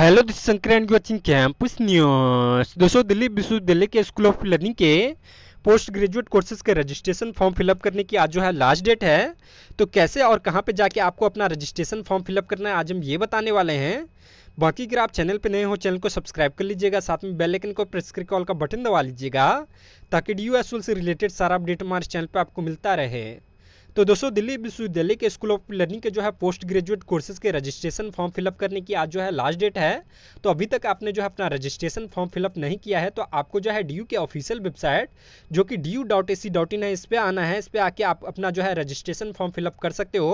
hello this संक्रांत की watching campus news दोस्तों दिल्ली विश्वविद्यालय के स्कूल ऑफ लर्निंग के पोस्ट ग्रेजुएट कोर्सेज के रजिस्ट्रेशन फॉर्म फिलअप करने की आज जो है लास्ट डेट है तो कैसे और कहां पे जाके आपको अपना रजिस्ट्रेशन फॉर्म फिलअप करना है आज हम ये बताने वाले हैं बाकी अगर आप चैनल पे नए हो चैनल को सब्सक्राइब कर लीजिएगा साथ में बेल आइकन को प्रेस करके ऑल का बटन दबा लीजिएगा ताकि डी से रिलेटेड सारा अपडेट हमारे चैनल पर आपको मिलता रहे तो दोस्तों दिल्ली विश्वविद्यालय के स्कूल ऑफ लर्निंग के जो है पोस्ट ग्रेजुएट कोर्सेज के रजिस्ट्रेशन फॉर्म फिलअप करने की आज जो है लास्ट डेट है तो अभी तक आपने जो है अपना रजिस्ट्रेशन फॉर्म फिलअप नहीं किया है तो आपको जो है डी के ऑफिशियल वेबसाइट जो कि डी e है इस पर आना है इस पर आके आप अपना जो है रजिस्ट्रेशन फॉर्म फिलअप कर सकते हो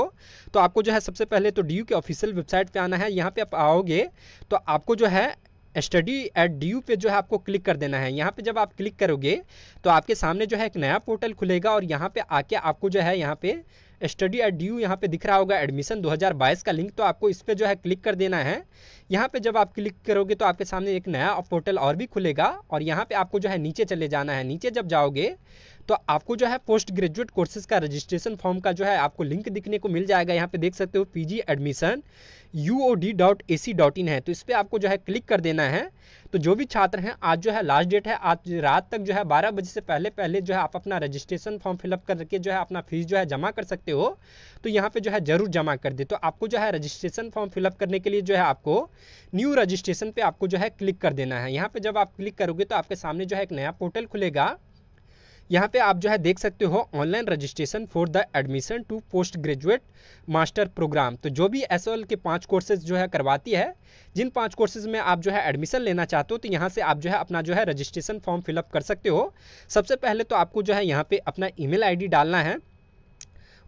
तो आपको जो है सबसे पहले तो डी के ऑफिशियल वेबसाइट पर आना है यहाँ पर आप आओगे तो आपको जो है स्टडी एट डी पे जो है आपको क्लिक कर देना है यहाँ पे जब आप क्लिक करोगे तो आपके सामने जो है एक नया पोर्टल खुलेगा और यहाँ पे आके आपको जो है यहाँ पे स्टडी एट डी यू यहाँ पे दिख रहा होगा एडमिशन 2022 का लिंक तो आपको इस पर जो है क्लिक कर देना है यहाँ पे जब आप क्लिक करोगे तो आपके सामने एक नया पोर्टल और भी खुलेगा और यहाँ पे आपको जो है नीचे चले जाना है नीचे जब जाओगे तो आपको जो है पोस्ट ग्रेजुएट कोर्सेज का रजिस्ट्रेशन फॉर्म का जो है आपको लिंक दिखने को मिल जाएगा यहाँ पे देख सकते हो पीजी एडमिशन यू है तो इस पर आपको जो है क्लिक कर देना है तो जो भी छात्र हैं आज जो है लास्ट डेट है आज रात तक जो है बारह बजे से पहले पहले जो है आप अपना रजिस्ट्रेशन फॉर्म फिलअप करके जो है अपना फीस जो है जमा कर सकते हो तो यहाँ पे जो है जरूर जमा कर दे तो आपको जो है रजिस्ट्रेशन फॉर्म फिलअप करने के लिए जो है आपको न्यू रजिस्ट्रेशन पे आपको जो है क्लिक कर देना है यहाँ पे जब आप क्लिक करोगे तो आपके सामने जो है एक नया पोर्टल खुलेगा यहाँ पे आप जो है देख सकते हो online registration for the admission to post graduate master programme तो जो भी एस के पाँच कोर्सेज जो है करवाती है जिन पाँच कोर्सेज में आप जो है एडमिशन लेना चाहते हो तो यहाँ से आप जो है अपना जो है रजिस्ट्रेशन फॉर्म फिलअप कर सकते हो सबसे पहले तो आपको जो है यहाँ पे अपना ई मेल डालना है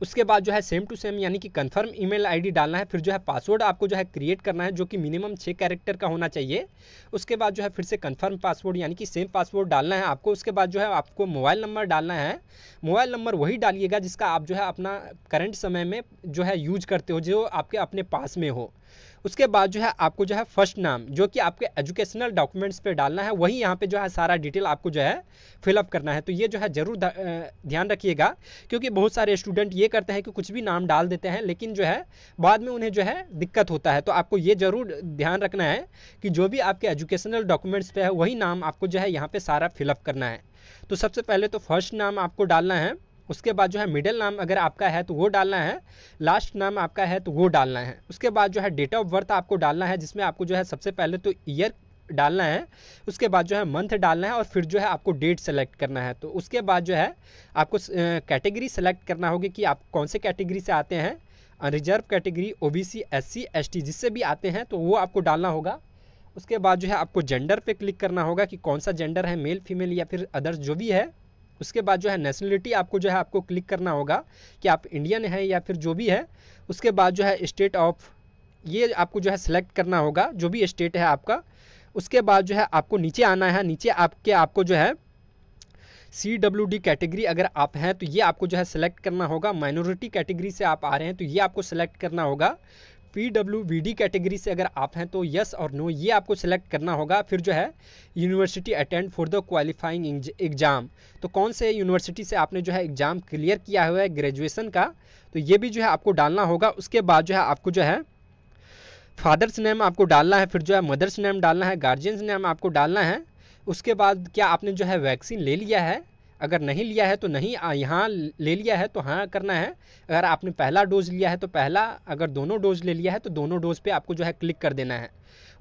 उसके बाद जो है सेम टू सेम यानी कि कंफर्म ईमेल आईडी डालना है फिर जो है पासवर्ड आपको जो है क्रिएट करना है जो कि मिनिमम छः कैरेक्टर का होना चाहिए उसके बाद जो है फिर से कंफर्म पासवर्ड यानी कि सेम पासवर्ड डालना है आपको उसके बाद जो है आपको मोबाइल नंबर डालना है मोबाइल नंबर वही डालिएगा जिसका आप जो है अपना करंट समय में जो है यूज करते हो जो आपके अपने पास में हो उसके बाद जो है आपको जो है फर्स्ट नाम जो कि आपके एजुकेशनल डॉक्यूमेंट्स पे डालना है वही यहाँ पे जो है सारा डिटेल आपको जो है फिलअप करना है तो ये जो है ज़रूर ध्यान रखिएगा क्योंकि बहुत सारे स्टूडेंट ये करते हैं कि कुछ भी नाम डाल देते हैं लेकिन जो है बाद में उन्हें जो है दिक्कत होता है तो आपको ये ज़रूर ध्यान रखना है कि जो भी आपके एजुकेशनल डॉक्यूमेंट्स पे है वही नाम आपको जो है यहाँ पर सारा फिलअप करना है तो सबसे पहले तो फर्स्ट नाम आपको डालना है उसके बाद जो है मिडिल नाम अगर आपका है तो वो डालना है लास्ट नाम आपका है तो वो डालना है उसके बाद जो है डेट ऑफ बर्थ आपको डालना है जिसमें आपको जो है सबसे पहले तो ईयर डालना है उसके बाद जो है मंथ डालना है और फिर जो है आपको डेट सेलेक्ट करना है तो उसके बाद जो है आपको कैटेगरी सेलेक्ट करना होगी कि आप कौन से कैटेगरी से आते हैं reserve category O B C S T जिससे भी आते हैं तो वो आपको डालना होगा उसके बाद जो है आपको जेंडर पे क्लिक करना होगा कि कौन सा जेंडर है मेल फीमेल या फिर अदर्स जो भी है उसके बाद जो है नेशनलिटी आपको जो है आपको क्लिक करना होगा कि आप इंडियन हैं या फिर जो भी है उसके बाद जो है स्टेट ऑफ ये आपको जो है सिलेक्ट करना होगा जो भी स्टेट है आपका उसके बाद जो है आपको नीचे आना है नीचे आपके आपको जो है सी डब्ल्यू डी कैटेगरी अगर आप हैं तो ये आपको जो है सेलेक्ट करना होगा माइनॉरिटी कैटेगरी से आप आ रहे हैं तो ये आपको सेलेक्ट करना होगा पी कैटेगरी से अगर आप हैं तो यस और नो ये आपको सेलेक्ट करना होगा फिर जो है university attend for the qualifying exam तो कौन से यूनिवर्सिटी से आपने जो है एग्ज़ाम क्लियर किया हुआ है ग्रेजुएसन का तो ये भी जो है आपको डालना होगा उसके बाद जो है आपको जो है फादर्स नेम आपको डालना है फिर जो है मदर्स नेम डालना है गार्जियंस नेम आपको डालना है उसके बाद क्या आपने जो है वैक्सीन ले लिया है अगर नहीं लिया है तो नहीं यहाँ ले लिया है तो हाँ करना है अगर आपने पहला डोज लिया है तो पहला अगर दोनों डोज ले लिया है तो दोनों डोज पे आपको जो है क्लिक कर देना है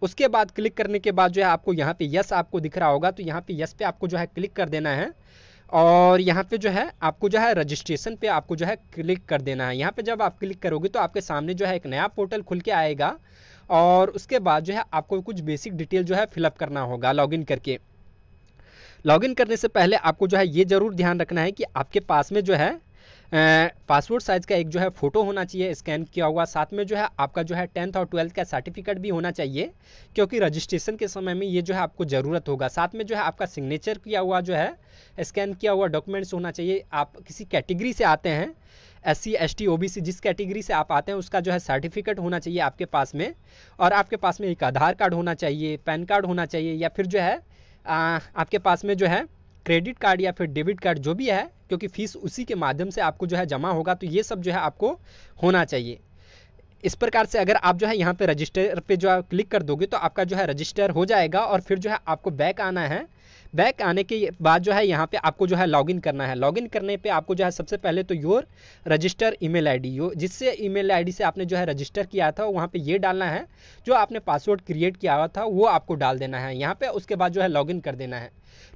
उसके बाद क्लिक करने के बाद जो है आपको यहाँ पे यस आपको दिख रहा होगा तो यहाँ पे यस पे आपको जो है क्लिक कर देना है और यहाँ पे जो है आपको जो है रजिस्ट्रेशन पे आपको जो है क्लिक कर देना है यहाँ पे जब आप क्लिक करोगे तो आपके सामने जो है एक नया पोर्टल खुल के आएगा और उसके बाद जो है आपको कुछ बेसिक डिटेल जो है फिलअप करना होगा लॉगिन करके लॉगिन करने से पहले आपको जो है ये ज़रूर ध्यान रखना है कि आपके पास में जो है पासपोर्ट साइज का एक जो है फोटो होना चाहिए स्कैन किया हुआ साथ में जो है आपका जो है टेंथ और ट्वेल्थ का सर्टिफिकेट भी होना चाहिए क्योंकि रजिस्ट्रेशन के समय में ये जो है आपको ज़रूरत होगा साथ में जो है आपका सिग्नेचर किया हुआ जो है स्कैन किया हुआ डॉक्यूमेंट्स होना चाहिए आप किसी कैटेगरी से आते हैं S C S T O B C जिस कैटेगरी से आप आते हैं उसका जो है सर्टिफिकेट होना चाहिए आपके पास में और आपके पास में एक आधार कार्ड होना चाहिए पैन कार्ड होना चाहिए या फिर जो है आ, आपके पास में जो है क्रेडिट कार्ड या फिर डेबिट कार्ड जो भी है क्योंकि फ़ीस उसी के माध्यम से आपको जो है जमा होगा तो ये सब जो है आपको होना चाहिए इस प्रकार से अगर आप जो है यहाँ पे रजिस्टर पे जो है क्लिक कर दोगे तो आपका जो है रजिस्टर हो जाएगा और फिर जो है आपको बैक आना है बैक आने के बाद जो है यहाँ पे आपको जो है लॉगिन करना है लॉगिन करने पे आपको जो है सबसे पहले तो योर रजिस्टर ईमेल आईडी यो जिससे ईमेल आईडी से आपने जो है रजिस्टर किया था वहाँ पे ये डालना है जो आपने पासवर्ड क्रिएट किया हुआ था वो आपको डाल देना है यहाँ पे उसके बाद जो है लॉगिन कर देना है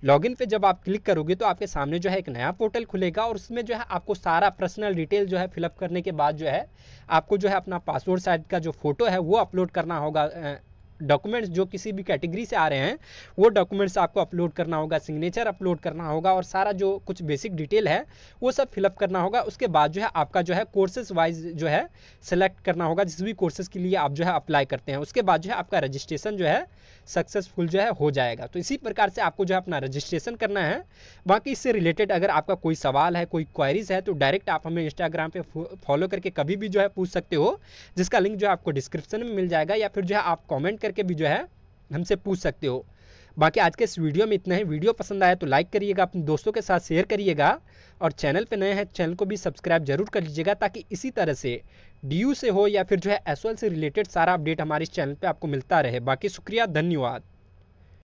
लॉगिन पे जब आप क्लिक करोगे तो आपके सामने जो है एक नया पोर्टल खुलेगा और उसमें जो है आपको सारा पर्सनल डिटेल जो है फिलअप करने के बाद जो है आपको जो है अपना पासवर्ड साइट का जो फोटो है वो अपलोड करना होगा डॉक्यूमेंट्स जो किसी भी कैटेगरी से आ रहे हैं वो डॉक्यूमेंट्स आपको अपलोड करना होगा सिग्नेचर अपलोड करना होगा और सारा जो कुछ बेसिक डिटेल है वो सब फिलअप करना होगा उसके बाद जो है आपका जो है कोर्सेज वाइज जो है सेलेक्ट करना होगा जिस भी कोर्सेज के लिए आप जो है अप्लाई करते हैं उसके बाद जो है आपका रजिस्ट्रेशन जो है सक्सेसफुल जो है हो जाएगा तो इसी प्रकार से आपको जो है अपना रजिस्ट्रेशन करना है बाकी इससे रिलेटेड अगर आपका कोई सवाल है कोई क्वारीज है तो डायरेक्ट आप हमें इंस्टाग्राम पर फॉलो करके कभी भी जो है पूछ सकते हो जिसका लिंक जो है आपको डिस्क्रिप्शन में मिल जाएगा या फिर जो है आप कॉमेंट करके भी जो है हमसे पूछ सकते हो बाकी आज के इस वीडियो में इतना ही वीडियो पसंद आया तो लाइक करिएगा अपने दोस्तों के साथ शेयर करिएगा और चैनल पे नए हैं चैनल को भी सब्सक्राइब जरूर कर लीजिएगा ताकि इसी तरह से डी से हो या फिर जो है एस से रिलेटेड सारा अपडेट हमारे इस चैनल पर आपको मिलता रहे बाकी शुक्रिया धन्यवाद